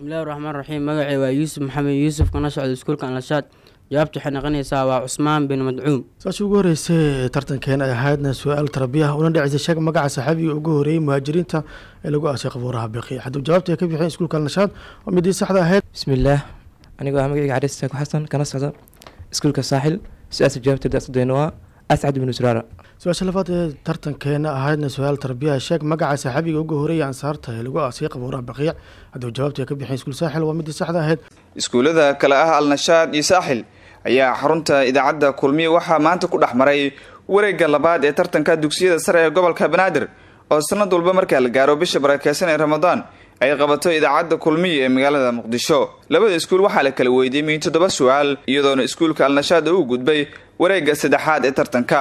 bismillahi raxmaan raxiim magacee waa yuusuf maxamed yuusuf kana socda iskuulka anshaad jawaabta waxay noqonaysaa waa cusmaan bin madcuum saasha ugu horreysay tartankeena ay ahaydna su-aal tarbiya una dhacisa sheeg magaca saaxiibigii ugu horreeyey muhaajiriinta ee lagu aasay qabuuraha biqi hadduu jawaabta ay ka bixeen iskuulka alnashaad oo midii saxda ahayd bismillaah anigoo ah magaceyga xariis saako xasan kana socda iskuulka saaxil su-aasha jawaabteeda isku waa ascad binu suraara su-aasha labaad ee tartankeena ahaydna su-aal tarbiyaha sheeg magaca saaxibiga ugu horeeya ansaarta ee lagu aasiyay qabuuraha baqiic hadduu jawaabtii ka bixin iskuul saaxil waa midii saxda ahayd iskuullada kale ah alnashaad iyo saaxil ayaa xarunta idaacadda kulmiya waxaa maanta ku dhex maray wareegga labaad ee tartanka dugsiyada sare ee gobolka banaadir oo sanad walba markaa la gaaro bisha barakeysan ee ramadaan ay qabato idaacadda kulmiye ee magaalada muqdisho labada iskuul waxaa la kala weydiimiyey toddoba su-aal iyadoona iskuulka alnashaada uu gudbay wareegga saddexaad ee tartanka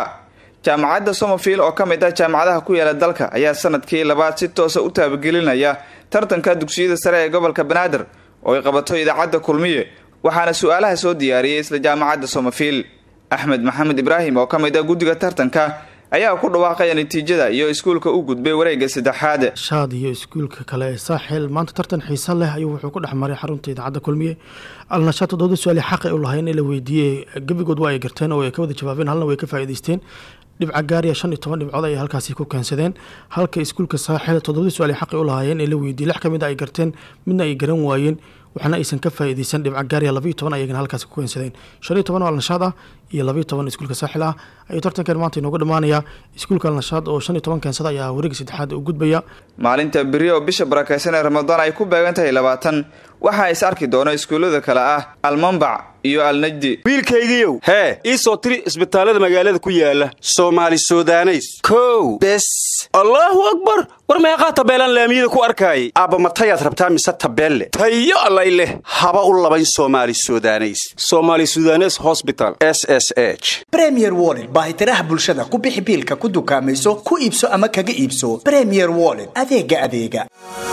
jaamacadda somerfield oo ka mid ah jaamacadaha ku yaala dalka ayaa sanadkii labaad si toosa ah u taabagelinaya tartanka dugsiyada sare ee gobolka banaadir oo ay qabato idaacadda kulmiye waxaana su-aalaha soo diyaariyey isla jaamacadda somerfield axmed maxamed ibraahim oo ka mid ah guddiga tartanka ayaa ku dhawaaqay natiijada iyo iskuulka u gudbay wareega saddexaad shaad iyo iskuulka kale ee saaxil maanta tartan xiisa leh ayuu wuxuu ku dhex maray xarunta idaacadda kulmiye alnashaad toddobada su-aali xaqay u lahayn in la weydiiyey gebigood waa ay garteen oo ay ka wada jawaabeen halna way ka faa'iidaysteen dhibca gaariya shan iyo toban dhibcood ayay halkaasi ku keensadeen halka iskuulka saaxil toddobada su-aali xaqay u lahaayeen ee la weydiiyey lix ka mid ah ay garteen midna ay garan waayeen waxna aysan ka faa'iideysan dhibca gaariya labayo toban ayagana halkaas ku keensadeen shan iyo toban oo alnashaad ah iyo labaiyo toban iskuulka saaxil ah ayuu tartankan maanta inoogu dhammaanaya iskuulka alnashaad oo shan iyo toban keensada ayaa wareega saddexaad u gudbaya maalinta beri oo bisha barakeysan ee ramadaan ay ku beegan tahay labaatan waxaa is arki doona iskuullada kale ah almanbac iyo alnajdi wiilkaygiiow hee ii soo tiri isbitaallada magaalada ku yaala soomaali sudaneys kow bes allaahu akbar war meeqaa tabeelaan laamiyada ku arkaayay aabba matayaad rabtaa mise tabeelle tayo allay haba u labayn soomaali sudaneys somaali sudanes hosbital s s h bremier woled baahitiraha bulshada ku bixi biilka ku dukaamayso ku iibso ama kaga iibso bremier woled adeega adeega